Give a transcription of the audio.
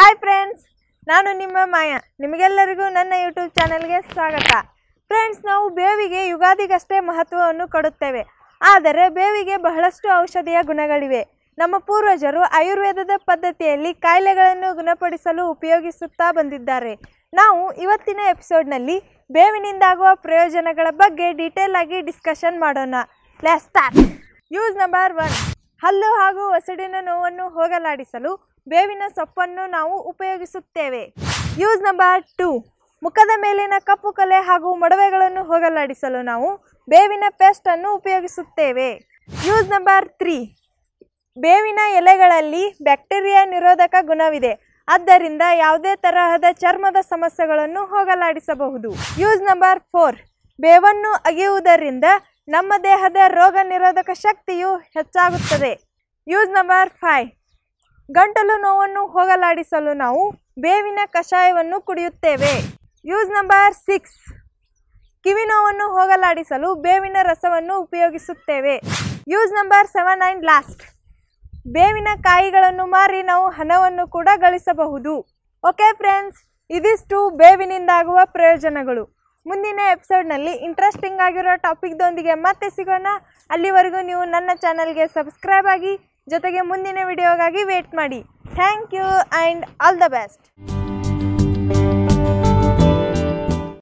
hi friends ನಾನು ನಿಮ್ಮ ಮಾಯಾ ನಿಮಗೆಲ್ಲರಿಗೂ ನನ್ನ ಯೂಟ್ಯೂಬ್ ಚಾನಲ್ಗೆ ಸ್ವಾಗತ ಫ್ರೆಂಡ್ಸ್ ನಾವು ಬೇವಿಗೆ ಯುಗಾದಿಗಷ್ಟೇ ಮಹತ್ವವನ್ನು ಕೊಡುತ್ತೇವೆ ಆದರೆ ಬೇವಿಗೆ ಬಹಳಷ್ಟು ಔಷಧೀಯ ಗುಣಗಳಿವೆ ನಮ್ಮ ಪೂರ್ವಜರು ಆಯುರ್ವೇದದ ಪದ್ಧತಿಯಲ್ಲಿ ಕಾಯಿಲೆಗಳನ್ನು ಗುಣಪಡಿಸಲು ಉಪಯೋಗಿಸುತ್ತಾ ಬಂದಿದ್ದಾರೆ ನಾವು ಇವತ್ತಿನ ಎಪಿಸೋಡ್ನಲ್ಲಿ ಬೇವಿನಿಂದಾಗುವ ಪ್ರಯೋಜನಗಳ ಬಗ್ಗೆ ಡೀಟೇಲ್ ಆಗಿ ಡಿಸ್ಕಷನ್ ಮಾಡೋಣ ಲೆಸ್ ನ್ಯೂಸ್ ಯೂಸ್ ನಂಬರ್ ಒನ್ ಹಲ್ಲು ಹಾಗೂ ಒಸಡಿನ ನೋವನ್ನು ಹೋಗಲಾಡಿಸಲು ಬೇವಿನ ಸೊಪ್ಪನ್ನು ನಾವು ಉಪಯೋಗಿಸುತ್ತೇವೆ ಯೂಸ್ ನಂಬರ್ ಟು ಮುಖದ ಮೇಲಿನ ಕಪ್ಪು ಕಲೆ ಹಾಗೂ ಮೊಡವೆಗಳನ್ನು ಹೋಗಲಾಡಿಸಲು ನಾವು ಬೇವಿನ ಪೇಸ್ಟನ್ನು ಉಪಯೋಗಿಸುತ್ತೇವೆ ಯೂಸ್ ನಂಬರ್ ತ್ರೀ ಬೇವಿನ ಎಲೆಗಳಲ್ಲಿ ಬ್ಯಾಕ್ಟೀರಿಯಾ ನಿರೋಧಕ ಗುಣವಿದೆ ಆದ್ದರಿಂದ ಯಾವುದೇ ತರಹದ ಚರ್ಮದ ಸಮಸ್ಯೆಗಳನ್ನು ಹೋಗಲಾಡಿಸಬಹುದು ಯೂಸ್ ನಂಬರ್ ಫೋರ್ ಬೇವನ್ನು ಅಗೆಯುವುದರಿಂದ ನಮ್ಮ ದೇಹದ ರೋಗ ನಿರೋಧಕ ಶಕ್ತಿಯು ಹೆಚ್ಚಾಗುತ್ತದೆ ಯೂಸ್ ನಂಬರ್ ಫೈವ್ ಗಂಟಲು ನೋವನ್ನು ಹೋಗಲಾಡಿಸಲು ನಾವು ಬೇವಿನ ಕಷಾಯವನ್ನು ಕುಡಿಯುತ್ತೇವೆ ಯೂಸ್ ನಂಬರ್ ಸಿಕ್ಸ್ ಕಿವಿ ನೋವನ್ನು ಹೋಗಲಾಡಿಸಲು ಬೇವಿನ ರಸವನ್ನು ಉಪಯೋಗಿಸುತ್ತೇವೆ uses number seven and last ಬೇವಿನ ಕಾಯಿಗಳನ್ನು ಮಾರಿ ನಾವು ಹಣವನ್ನು ಕೂಡ ಗಳಿಸಬಹುದು ಓಕೆ ಫ್ರೆಂಡ್ಸ್ ಇದಿಷ್ಟು ಬೇವಿನಿಂದಾಗುವ ಪ್ರಯೋಜನಗಳು ಮುಂದಿನ ಎಪಿಸೋಡ್ನಲ್ಲಿ ಇಂಟ್ರೆಸ್ಟಿಂಗ್ ಆಗಿರೋ ಟಾಪಿಕ್ದೊಂದಿಗೆ ಮತ್ತೆ ಸಿಗೋಣ ಅಲ್ಲಿವರೆಗೂ ನೀವು ನನ್ನ ಚಾನಲ್ಗೆ ಸಬ್ಸ್ಕ್ರೈಬ್ ಆಗಿ ಜೊತೆಗೆ ಮುಂದಿನ ವಿಡಿಯೋಗಾಗಿ ವೇಟ್ ಮಾಡಿ thank you and all the best